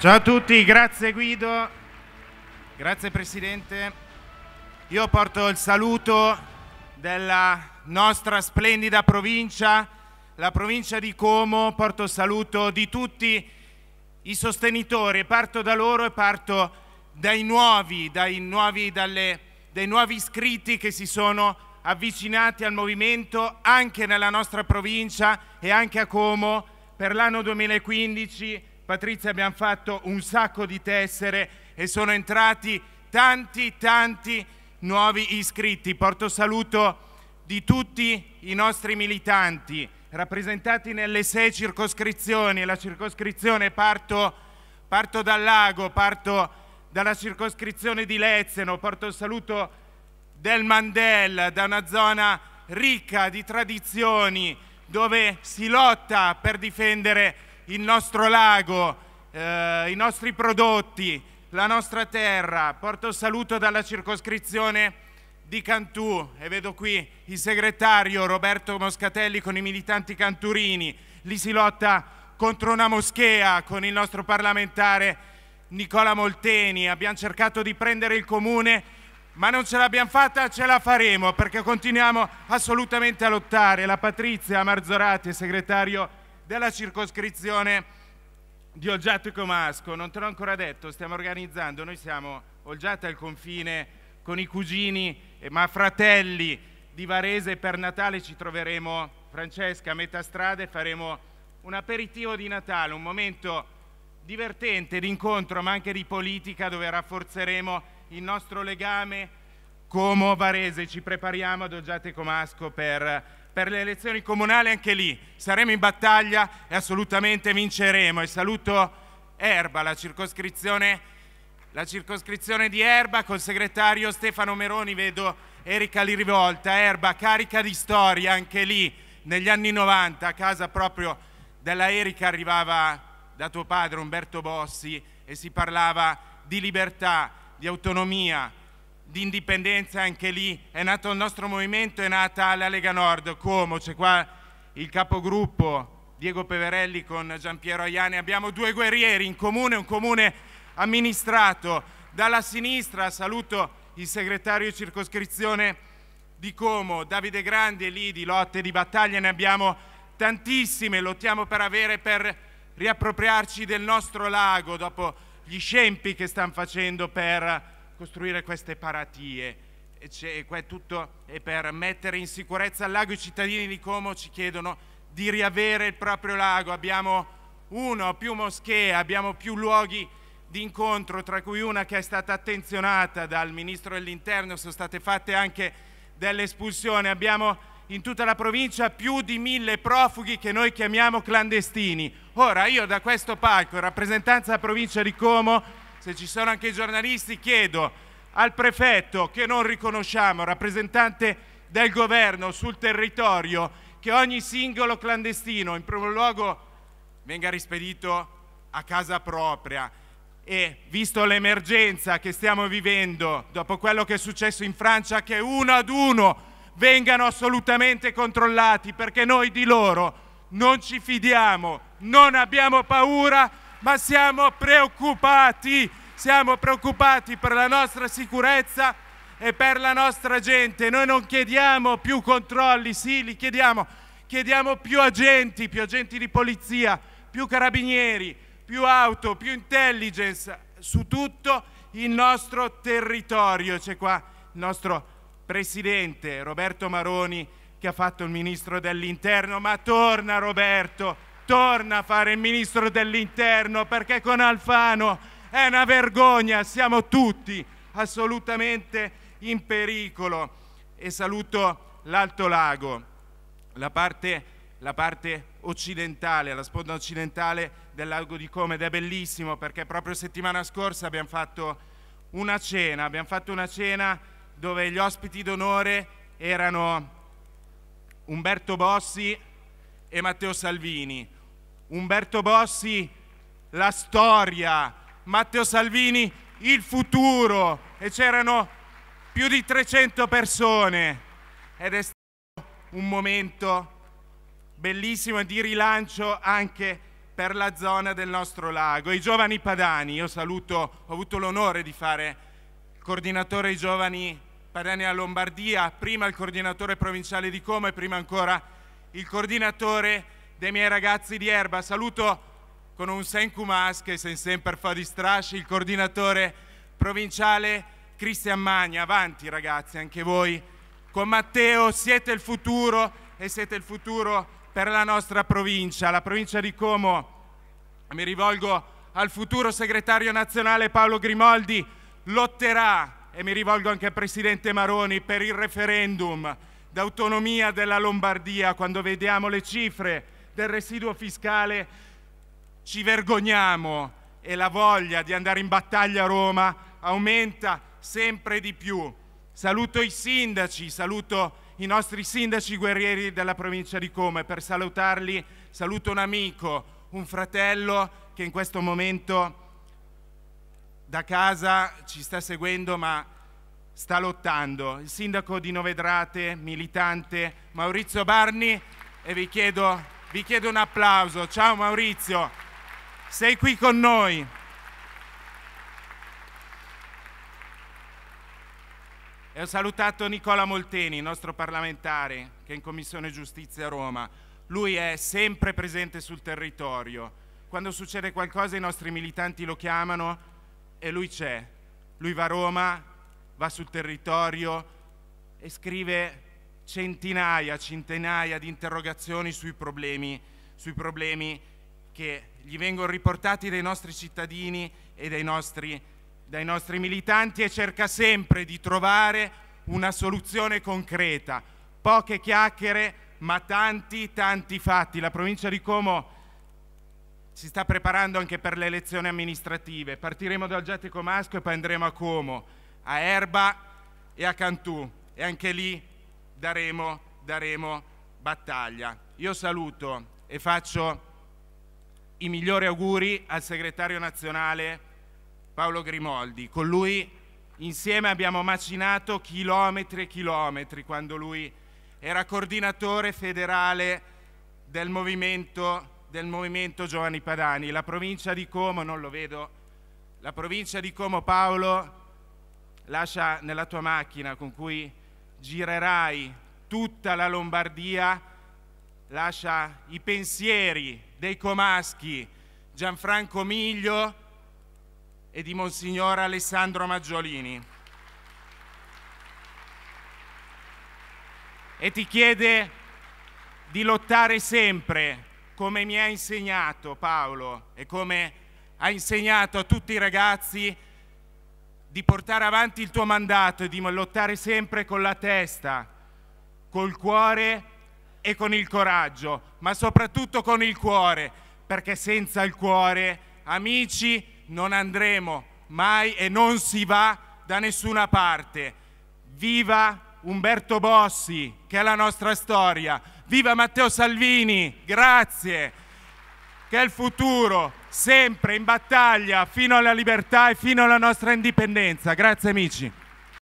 Ciao a tutti, grazie Guido, grazie Presidente. Io porto il saluto della nostra splendida provincia, la provincia di Como, porto il saluto di tutti i sostenitori, parto da loro e parto dai nuovi, dai nuovi, dalle, dai nuovi iscritti che si sono avvicinati al movimento anche nella nostra provincia e anche a Como per l'anno 2015 Patrizia abbiamo fatto un sacco di tessere e sono entrati tanti, tanti nuovi iscritti. Porto saluto di tutti i nostri militanti rappresentati nelle sei circoscrizioni. La circoscrizione parto, parto dal lago, parto dalla circoscrizione di Lezzeno, porto il saluto del Mandel, da una zona ricca di tradizioni dove si lotta per difendere il nostro lago, eh, i nostri prodotti, la nostra terra. Porto un saluto dalla circoscrizione di Cantù e vedo qui il segretario Roberto Moscatelli con i militanti canturini. Lì si lotta contro una moschea con il nostro parlamentare Nicola Molteni. Abbiamo cercato di prendere il comune, ma non ce l'abbiamo fatta, ce la faremo perché continuiamo assolutamente a lottare. La Patrizia Marzorati, segretario della circoscrizione di Olgiato e Comasco. Non te l'ho ancora detto, stiamo organizzando, noi siamo Olgiato al confine con i cugini, eh, ma fratelli di Varese per Natale ci troveremo, Francesca, a metà strada e faremo un aperitivo di Natale, un momento divertente di incontro ma anche di politica dove rafforzeremo il nostro legame come Varese. Ci prepariamo ad Olgiate Comasco per per le elezioni comunali anche lì saremo in battaglia e assolutamente vinceremo. E saluto Erba, la circoscrizione, la circoscrizione di Erba col segretario Stefano Meroni, vedo Erika li rivolta. Erba carica di storia anche lì negli anni 90 a casa proprio della Erika arrivava da tuo padre Umberto Bossi e si parlava di libertà, di autonomia, di indipendenza anche lì è nato il nostro movimento, è nata la Lega Nord, Como, c'è qua il capogruppo Diego Peverelli con Gian Piero Aiani, abbiamo due guerrieri in comune, un comune amministrato dalla sinistra, saluto il segretario di circoscrizione di Como, Davide Grandi, lì di lotte di battaglie, ne abbiamo tantissime, lottiamo per avere per riappropriarci del nostro lago dopo gli scempi che stanno facendo per costruire queste paratie tutto, e per mettere in sicurezza il lago. I cittadini di Como ci chiedono di riavere il proprio lago. Abbiamo uno o più moschee, abbiamo più luoghi di incontro, tra cui una che è stata attenzionata dal Ministro dell'Interno, sono state fatte anche delle espulsioni. Abbiamo in tutta la provincia più di mille profughi che noi chiamiamo clandestini. Ora io da questo palco, in rappresentanza della provincia di Como, se ci sono anche i giornalisti, chiedo al prefetto che non riconosciamo, rappresentante del governo sul territorio, che ogni singolo clandestino in primo luogo venga rispedito a casa propria e visto l'emergenza che stiamo vivendo dopo quello che è successo in Francia che uno ad uno vengano assolutamente controllati perché noi di loro non ci fidiamo, non abbiamo paura ma siamo preoccupati, siamo preoccupati per la nostra sicurezza e per la nostra gente. Noi non chiediamo più controlli, sì, li chiediamo, chiediamo più agenti, più agenti di polizia, più carabinieri, più auto, più intelligence su tutto il nostro territorio. C'è qua il nostro presidente Roberto Maroni che ha fatto il ministro dell'interno, ma torna Roberto torna a fare il ministro dell'interno perché con Alfano è una vergogna, siamo tutti assolutamente in pericolo. E saluto l'Alto Lago, la parte, la parte occidentale, la sponda occidentale del lago di Come ed è bellissimo perché proprio settimana scorsa abbiamo fatto una cena, abbiamo fatto una cena dove gli ospiti d'onore erano Umberto Bossi e Matteo Salvini. Umberto Bossi la storia, Matteo Salvini il futuro e c'erano più di 300 persone ed è stato un momento bellissimo di rilancio anche per la zona del nostro lago. I giovani padani, io saluto, ho avuto l'onore di fare coordinatore ai giovani padani alla Lombardia, prima il coordinatore provinciale di Como e prima ancora il coordinatore dei miei ragazzi di Erba. Saluto con un sencumas che sen sempre fa di strasci il coordinatore provinciale Cristian Magna. Avanti ragazzi, anche voi con Matteo siete il futuro e siete il futuro per la nostra provincia, la provincia di Como. Mi rivolgo al futuro segretario nazionale Paolo Grimoldi, lotterà, e mi rivolgo anche al Presidente Maroni, per il referendum d'autonomia della Lombardia, quando vediamo le cifre del residuo fiscale, ci vergogniamo e la voglia di andare in battaglia a Roma aumenta sempre di più. Saluto i sindaci, saluto i nostri sindaci guerrieri della provincia di Como e per salutarli saluto un amico, un fratello che in questo momento da casa ci sta seguendo ma sta lottando. Il sindaco di Novedrate, militante Maurizio Barni e vi chiedo vi chiedo un applauso. Ciao Maurizio, sei qui con noi. E ho salutato Nicola Molteni, nostro parlamentare, che è in Commissione Giustizia a Roma. Lui è sempre presente sul territorio. Quando succede qualcosa i nostri militanti lo chiamano e lui c'è. Lui va a Roma, va sul territorio e scrive centinaia, centinaia di interrogazioni sui problemi, sui problemi che gli vengono riportati dai nostri cittadini e dai nostri, dai nostri militanti e cerca sempre di trovare una soluzione concreta. Poche chiacchiere, ma tanti, tanti fatti. La provincia di Como si sta preparando anche per le elezioni amministrative. Partiremo dal Giatico Masco e poi andremo a Como, a Erba e a Cantù. E anche lì daremo, daremo battaglia. Io saluto e faccio i migliori auguri al segretario nazionale Paolo Grimoldi. Con lui insieme abbiamo macinato chilometri e chilometri quando lui era coordinatore federale del movimento, del movimento Giovani Padani. La provincia di Como, non lo vedo, la provincia di Como Paolo lascia nella tua macchina con cui girerai tutta la Lombardia, lascia i pensieri dei comaschi Gianfranco Miglio e di Monsignor Alessandro Maggiolini. E ti chiede di lottare sempre, come mi ha insegnato Paolo e come ha insegnato a tutti i ragazzi, di portare avanti il tuo mandato e di lottare sempre con la testa, col cuore e con il coraggio, ma soprattutto con il cuore, perché senza il cuore, amici, non andremo mai e non si va da nessuna parte. Viva Umberto Bossi, che è la nostra storia. Viva Matteo Salvini, grazie, che è il futuro sempre in battaglia fino alla libertà e fino alla nostra indipendenza. Grazie amici.